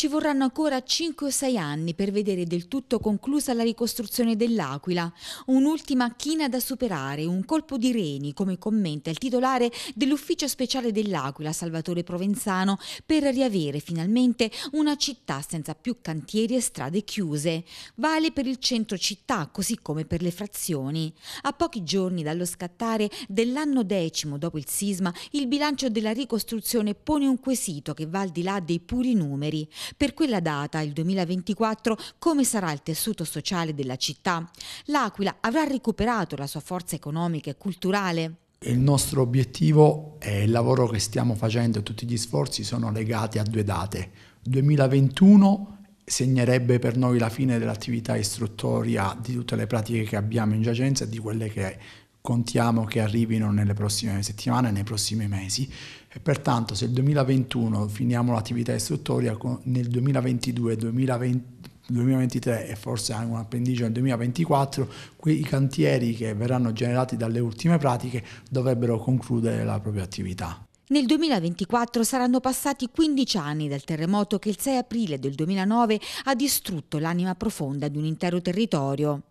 Ci vorranno ancora 5 o 6 anni per vedere del tutto conclusa la ricostruzione dell'Aquila, un'ultima china da superare, un colpo di reni, come commenta il titolare dell'ufficio speciale dell'Aquila, Salvatore Provenzano, per riavere finalmente una città senza più cantieri e strade chiuse. Vale per il centro città, così come per le frazioni. A pochi giorni dallo scattare dell'anno decimo dopo il sisma, il bilancio della ricostruzione pone un quesito che va al di là dei puri numeri. Per quella data, il 2024, come sarà il tessuto sociale della città? L'Aquila avrà recuperato la sua forza economica e culturale? Il nostro obiettivo e il lavoro che stiamo facendo, tutti gli sforzi sono legati a due date. 2021 segnerebbe per noi la fine dell'attività istruttoria di tutte le pratiche che abbiamo in giacenza e di quelle che contiamo che arrivino nelle prossime settimane, nei prossimi mesi e pertanto se il 2021 finiamo l'attività istruttoria nel 2022, 2020, 2023 e forse anche un appendice nel 2024, quei cantieri che verranno generati dalle ultime pratiche dovrebbero concludere la propria attività. Nel 2024 saranno passati 15 anni dal terremoto che il 6 aprile del 2009 ha distrutto l'anima profonda di un intero territorio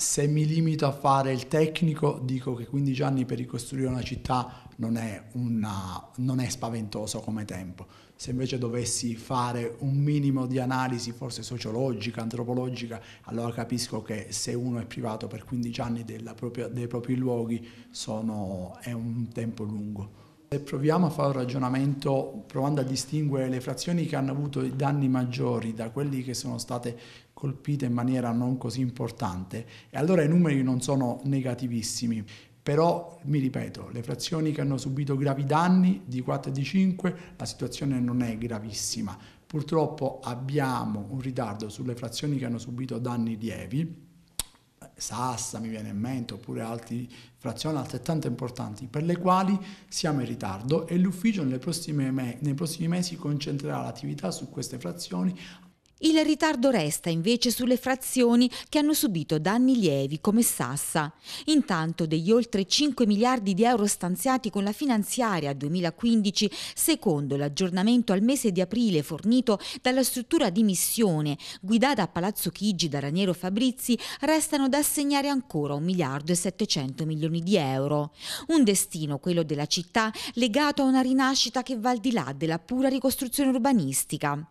se mi limito a fare il tecnico, dico che 15 anni per ricostruire una città non è, una, non è spaventoso come tempo. Se invece dovessi fare un minimo di analisi, forse sociologica, antropologica, allora capisco che se uno è privato per 15 anni propria, dei propri luoghi sono, è un tempo lungo. Se proviamo a fare un ragionamento provando a distinguere le frazioni che hanno avuto i danni maggiori da quelli che sono state colpite in maniera non così importante, e allora i numeri non sono negativissimi. Però, mi ripeto, le frazioni che hanno subito gravi danni di 4 e di 5, la situazione non è gravissima. Purtroppo abbiamo un ritardo sulle frazioni che hanno subito danni lievi, Sassa mi viene in mente, oppure altre frazioni altrettanto importanti, per le quali siamo in ritardo e l'ufficio nei prossimi mesi concentrerà l'attività su queste frazioni il ritardo resta invece sulle frazioni che hanno subito danni lievi come Sassa. Intanto degli oltre 5 miliardi di euro stanziati con la finanziaria 2015, secondo l'aggiornamento al mese di aprile fornito dalla struttura di missione guidata a Palazzo Chigi da Raniero Fabrizi, restano da assegnare ancora 1 miliardo e 700 milioni di euro. Un destino, quello della città, legato a una rinascita che va al di là della pura ricostruzione urbanistica.